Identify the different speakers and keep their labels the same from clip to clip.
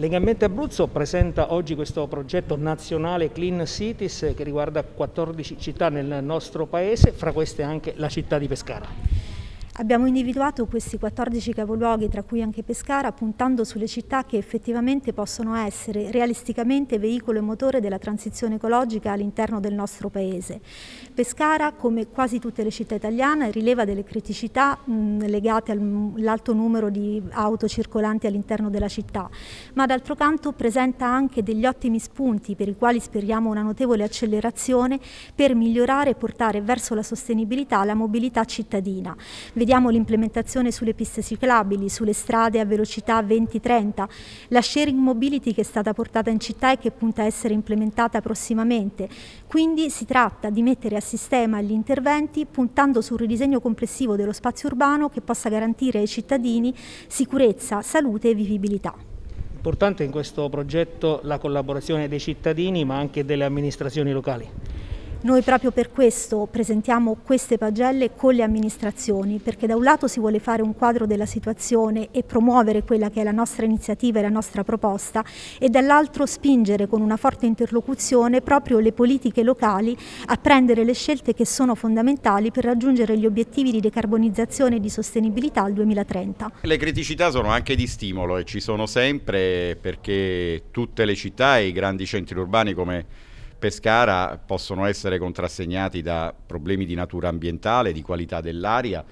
Speaker 1: Legalmente Abruzzo presenta oggi questo progetto nazionale Clean Cities eh, che riguarda 14 città nel nostro paese, fra queste anche la città di Pescara.
Speaker 2: Abbiamo individuato questi 14 capoluoghi, tra cui anche Pescara, puntando sulle città che effettivamente possono essere realisticamente veicolo e motore della transizione ecologica all'interno del nostro Paese. Pescara, come quasi tutte le città italiane, rileva delle criticità mh, legate all'alto numero di auto circolanti all'interno della città, ma d'altro canto presenta anche degli ottimi spunti per i quali speriamo una notevole accelerazione per migliorare e portare verso la sostenibilità la mobilità cittadina. Vediamo Vediamo l'implementazione sulle piste ciclabili, sulle strade a velocità 20-30, la sharing mobility che è stata portata in città e che punta a essere implementata prossimamente. Quindi si tratta di mettere a sistema gli interventi puntando sul ridisegno complessivo dello spazio urbano che possa garantire ai cittadini sicurezza, salute e vivibilità.
Speaker 1: Importante in questo progetto la collaborazione dei cittadini ma anche delle amministrazioni locali.
Speaker 2: Noi proprio per questo presentiamo queste pagelle con le amministrazioni, perché da un lato si vuole fare un quadro della situazione e promuovere quella che è la nostra iniziativa e la nostra proposta e dall'altro spingere con una forte interlocuzione proprio le politiche locali a prendere le scelte che sono fondamentali per raggiungere gli obiettivi di decarbonizzazione e di sostenibilità al 2030.
Speaker 3: Le criticità sono anche di stimolo e ci sono sempre perché tutte le città e i grandi centri urbani come Pescara possono essere contrassegnati da problemi di natura ambientale, di qualità dell'aria.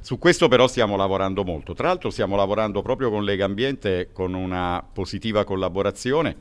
Speaker 3: Su questo però stiamo lavorando molto. Tra l'altro stiamo lavorando proprio con Lega Ambiente con una positiva collaborazione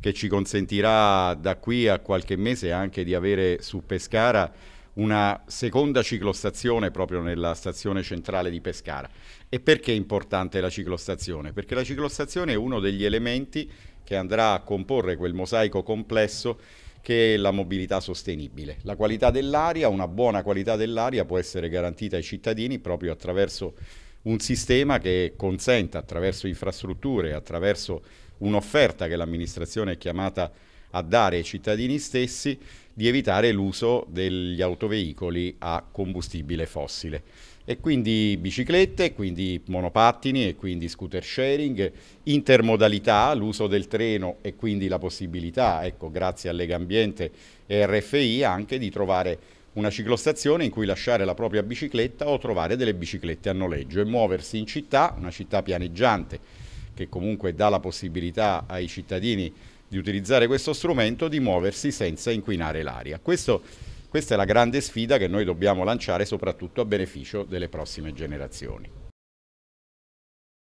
Speaker 3: che ci consentirà da qui a qualche mese anche di avere su Pescara una seconda ciclostazione proprio nella stazione centrale di Pescara. E perché è importante la ciclostazione? Perché la ciclostazione è uno degli elementi che andrà a comporre quel mosaico complesso che è la mobilità sostenibile. La qualità dell'aria, una buona qualità dell'aria può essere garantita ai cittadini proprio attraverso un sistema che consenta attraverso infrastrutture, attraverso un'offerta che l'amministrazione è chiamata a dare ai cittadini stessi di evitare l'uso degli autoveicoli a combustibile fossile e quindi biciclette, quindi monopattini e quindi scooter sharing, intermodalità, l'uso del treno e quindi la possibilità, ecco, grazie a Lega Ambiente e RFI anche di trovare una ciclostazione in cui lasciare la propria bicicletta o trovare delle biciclette a noleggio e muoversi in città, una città pianeggiante che comunque dà la possibilità ai cittadini di utilizzare questo strumento di muoversi senza inquinare l'aria. Questo questa è la grande sfida che noi dobbiamo lanciare soprattutto a beneficio delle prossime generazioni.